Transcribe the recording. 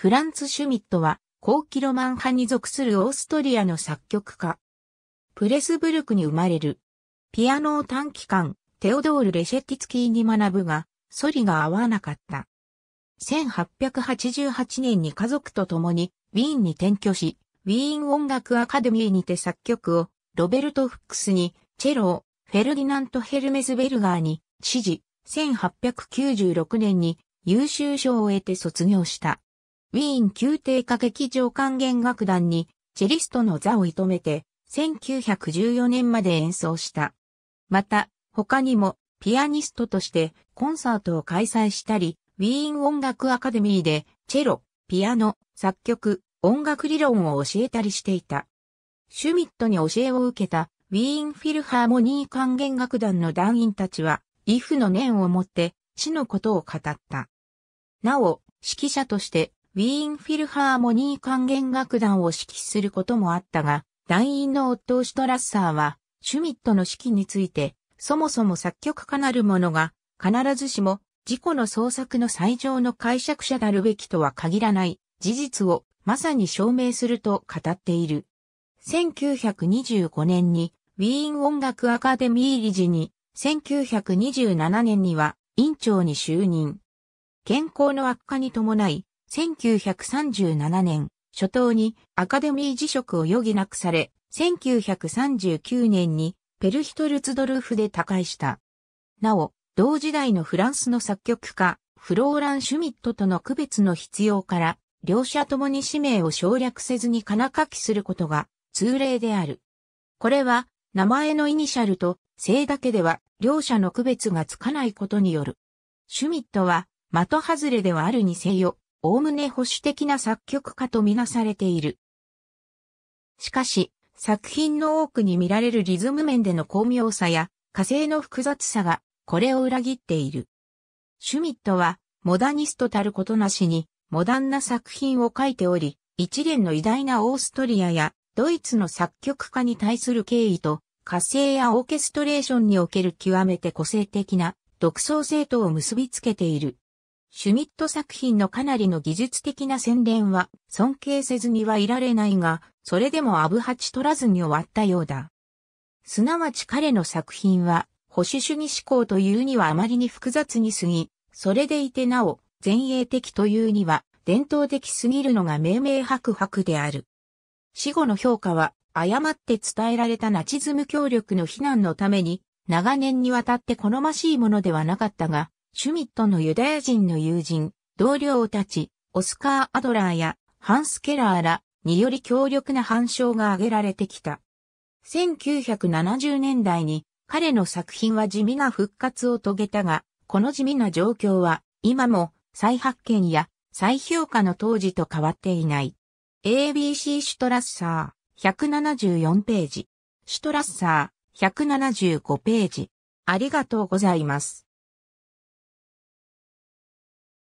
フランツ・シュミットは、高キロマン派に属するオーストリアの作曲家。プレスブルクに生まれる。ピアノを短期間、テオドール・レシェティツキーに学ぶが、ソリが合わなかった。1888年に家族と共にウィーンに転居し、ウィーン音楽アカデミーにて作曲をロベルト・フックスに、チェロをフェルディナント・ヘルメス・ベルガーに指示、1896年に優秀賞を得て卒業した。ウィーン宮廷歌劇場管弦楽団にチェリストの座を射止めて1914年まで演奏した。また、他にもピアニストとしてコンサートを開催したり、ウィーン音楽アカデミーでチェロ、ピアノ、作曲、音楽理論を教えたりしていた。シュミットに教えを受けたウィーンフィルハーモニー管弦楽団の団員たちは、イフの念を持って死のことを語った。なお、指揮者としてウィーンフィルハーモニー管弦楽団を指揮することもあったが、団員のオットー・シュトラッサーは、シュミットの指揮について、そもそも作曲家なる者が、必ずしも、自己の創作の最上の解釈者なるべきとは限らない事実をまさに証明すると語っている。1925年にウィーン音楽アカデミー理事に、1927年には院長に就任。健康の悪化に伴い、1937年、初頭にアカデミー辞職を余儀なくされ、1939年にペルヒトルツドルフで他界した。なお、同時代のフランスの作曲家、フローラン・シュミットとの区別の必要から、両者ともに氏名を省略せずに金書きすることが通例である。これは、名前のイニシャルと姓だけでは両者の区別がつかないことによる。シュミットは、的外れではあるにせよ、おおむね保守的な作曲家とみなされている。しかし、作品の多くに見られるリズム面での巧妙さや、火星の複雑さが、これを裏切っている。シュミットは、モダニストたることなしに、モダンな作品を書いており、一連の偉大なオーストリアや、ドイツの作曲家に対する敬意と、火星やオーケストレーションにおける極めて個性的な独創性とを結びつけている。シュミット作品のかなりの技術的な洗練は尊敬せずにはいられないが、それでもアブハチ取らずに終わったようだ。すなわち彼の作品は、保守主義思考というにはあまりに複雑に過ぎ、それでいてなお、前衛的というには、伝統的すぎるのが命名白白である。死後の評価は、誤って伝えられたナチズム協力の非難のために、長年にわたって好ましいものではなかったが、シュミットのユダヤ人の友人、同僚たち、オスカー・アドラーやハンス・ケラーらにより強力な反証が挙げられてきた。1970年代に彼の作品は地味な復活を遂げたが、この地味な状況は今も再発見や再評価の当時と変わっていない。ABC シュトラッサー174ページ。シュトラッサー175ページ。ありがとうございます。